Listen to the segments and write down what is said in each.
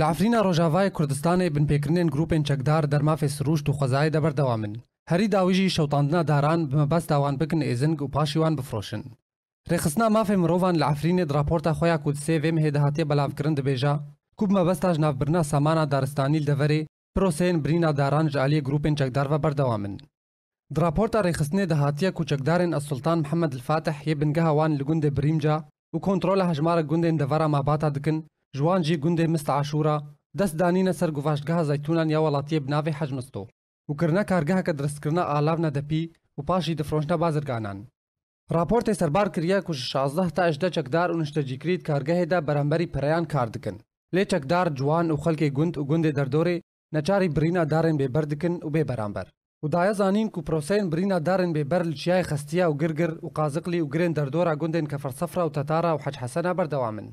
لە ئەفرینە ڕۆژاوای کوردستانی بنپێکردنێن گروپێن چەکدار دەرمافێ سروشت و خۆزای دەبەر دەوامن هەری داویژی شەوتاندنە داران بمەبەست داوان بکن ئێزنگ و پاشیوان بفرۆشن ڕێخستنا مافێ مرۆڤان لە ئەفرینێ راپۆرتە خۆیان کودسێ وێم هێدەهاتێ بەلاوکردن دەبێژە کوب مەبەستاش ناوبرنا سامانە دارستانی دەڤەرێ پرۆسێن برینە داران ژالی گروپێن چەکدارە بەردەوامن راپۆرتە ڕێخستنێ دەهاتیە کوچەکدارێن ئەسلتان محەممەد الفاتح یێ بنگەهاوان لە گوندێ بریمجا و کۆنتترۆلە هەژمارە گوندێن دەڤەرە ماباتە دکن جوان جێ گوندێ مست عاشورا دەست دانینە سەر گوڤاشگا زایتونان یا وڵاتیە بناوێ حەجمستۆ وکردە کارگاهکە درستکردە ئالاو نەدەپی و پاشی دفرۆشتە بازرگانان راپۆرتی سەربار کردە کوش 16 تا عشدە چەکدار و نیشتەجیکریت کارگەهێدا بەرەمبەری پەریان کار دکن لێ چەکدار جوان و خەلکی گوند و گوندێ دەردۆرێ نەچاری برینە دارن بێبەر دکن و بێ بەرامبەر ودایە زانین و پرۆسین برینە دارن بێبەر لە چیای خستیا و گرگر و قازقلی و گرێن دەردۆرا گوندێن کە فەرسەفرا و تەتارا و حەج حەسەنا بەردەوامن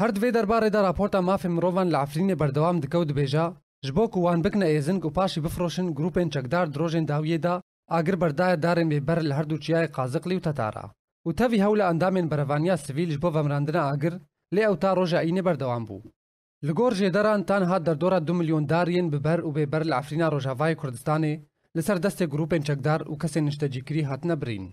هەردوێ دەربارەی دا راپۆرتە مافی مرۆڤان لە ئافرینێ بەردەوام دکەوت بێژە ji bo ku wan bikne êzing û paşî bifroşin grûpên çekdar drojên dawiyê da agir berdaya darên bêber li her du çiyayê qaziqlî û tetara û tevî hewla endamên berevaniya sivîl ji bo vemrandina agir lê ewta roja înê berdewam bû li gor jêderan tan hat derdora du milyon dariyên bi ber û bêber li Efrîna Rojavayê Kurdistanê li ser destê grûpên çekdar û kesên niştecîkirî hatine birîn